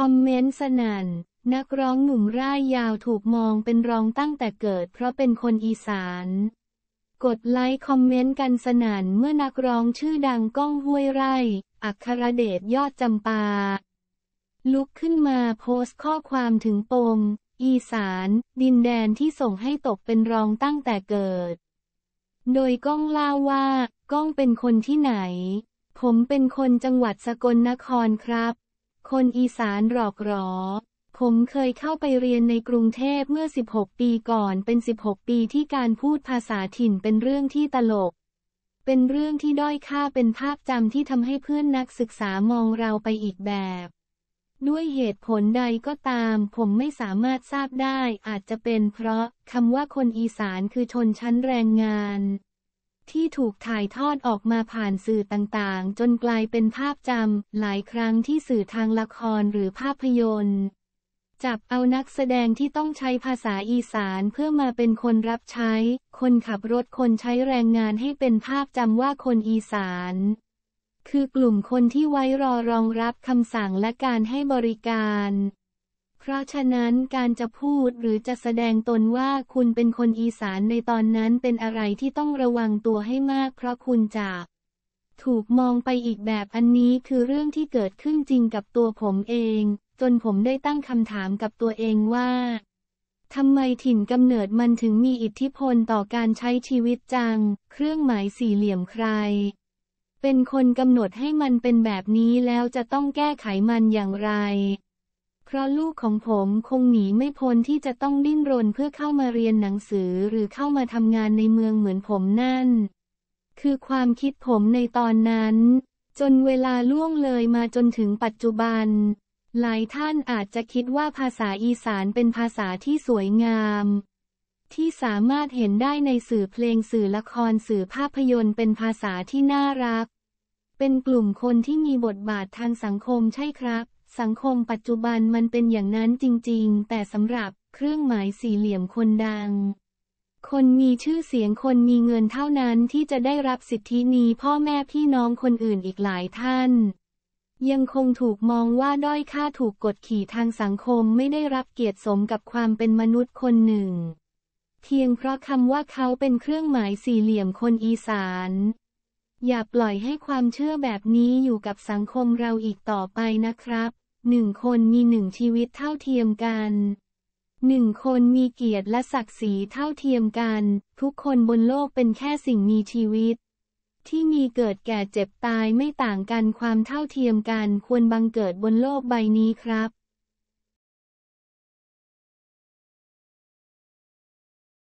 คอมเมนต์สนัน่นนักร้องหนุ่มร่ายยาวถูกมองเป็นรองตั้งแต่เกิดเพราะเป็นคนอีสาน กดไลค์คอมเมนต์กันสนัน่นเมื่อนักร้องชื่อดังก้องห้วยไร่ อัครเดชยอดจำปา ลุกขึ้นมาโพสต์ ข้อความถึงปม อีสาน ดินแดนที่ส่งให้ตกเป็นรองตั้งแต่เกิด โดยก้องเล่าว่า ก้องเป็นคนที่ไหน ผมเป็นคนจังหวัดสกลนครครับคนอีสานหลอกหรอ ผมเคยเข้าไปเรียนในกรุงเทพเมื่อ 16 ปีก่อน เป็น 16 ปีที่การพูดภาษาถิ่นเป็นเรื่องที่ตลก เป็นเรื่องที่ด้อยค่าเป็นภาพจำที่ทำให้เพื่อนนักศึกษามองเราไปอีกแบบ ด้วยเหตุผลใดก็ตาม ผมไม่สามารถทราบได้ อาจจะเป็นเพราะคำว่าคนอีสานคือชนชั้นแรงงานที่ถูกถ่ายทอดออกมาผ่านสื่อต่างๆ จนกลายเป็นภาพจำหลายครั้งที่สื่อทางละครหรือภาพยนตร์ จับเอานักแสดงที่ต้องใช้ภาษาอีสานเพื่อมาเป็นคนรับใช้ คนขับรถคนใช้แรงงานให้เป็นภาพจำว่าคนอีสาน คือกลุ่มคนที่ไว้รอรองรับคำสั่งและการให้บริการเพราะฉะนั้นการจะพูดหรือจะแสดงตนว่าคุณเป็นคนอีสานในตอนนั้นเป็นอะไรที่ต้องระวังตัวให้มากเพราะคุณจะ ถูกมองไปอีกแบบอันนี้คือเรื่องที่เกิดขึ้นจริงกับตัวผมเอง จนผมได้ตั้งคำถามกับตัวเองว่าทำไมถิ่นกำเนิดมันถึงมีอิทธิพลต่อการใช้ชีวิตจัง เครื่องหมายสี่เหลี่ยมใคร เป็นคนกำหนดให้มันเป็นแบบนี้แล้วจะต้องแก้ไขมันอย่างไรเพราะลูกของผมคงหนีไม่พ้นที่จะต้องดิ้นรนเพื่อเข้ามาเรียนหนังสือหรือเข้ามาทำงานในเมืองเหมือนผมนั่น คือความคิดผมในตอนนั้น จนเวลาล่วงเลยมาจนถึงปัจจุบัน หลายท่านอาจจะคิดว่าภาษาอีสานเป็นภาษาที่สวยงาม ที่สามารถเห็นได้ในสื่อเพลงสื่อละครสื่อภาพยนตร์เป็นภาษาที่น่ารัก เป็นกลุ่มคนที่มีบทบาททางสังคมใช่ครับสังคมปัจจุบันมันเป็นอย่างนั้นจริง ๆ แต่สำหรับเครื่องหมายสี่เหลี่ยมคนดัง คนมีชื่อเสียงคนมีเงินเท่านั้นที่จะได้รับสิทธินี้พ่อแม่พี่น้องคนอื่นอีกหลายท่าน ยังคงถูกมองว่าด้อยค่าถูกกดขี่ทางสังคมไม่ได้รับ เกียรติสมกับความเป็นมนุษย์คนหนึ่ง เพียงเพราะคำว่าเขาเป็นเครื่องหมายสี่เหลี่ยมคนอีสาน อย่าปล่อยให้ความเชื่อแบบนี้อยู่กับสังคมเราอีกต่อไปนะครับหนึ่งคนมีหนึ่งชีวิตเท่าเทียมกัน หนึ่งคนมีเกียรติและศักดิ์ศรีเท่าเทียมกัน ทุกคนบนโลกเป็นแค่สิ่งมีชีวิต ที่มีเกิดแก่เจ็บตายไม่ต่างกันความเท่าเทียมกันควรบังเกิดบนโลกใบนี้ครับ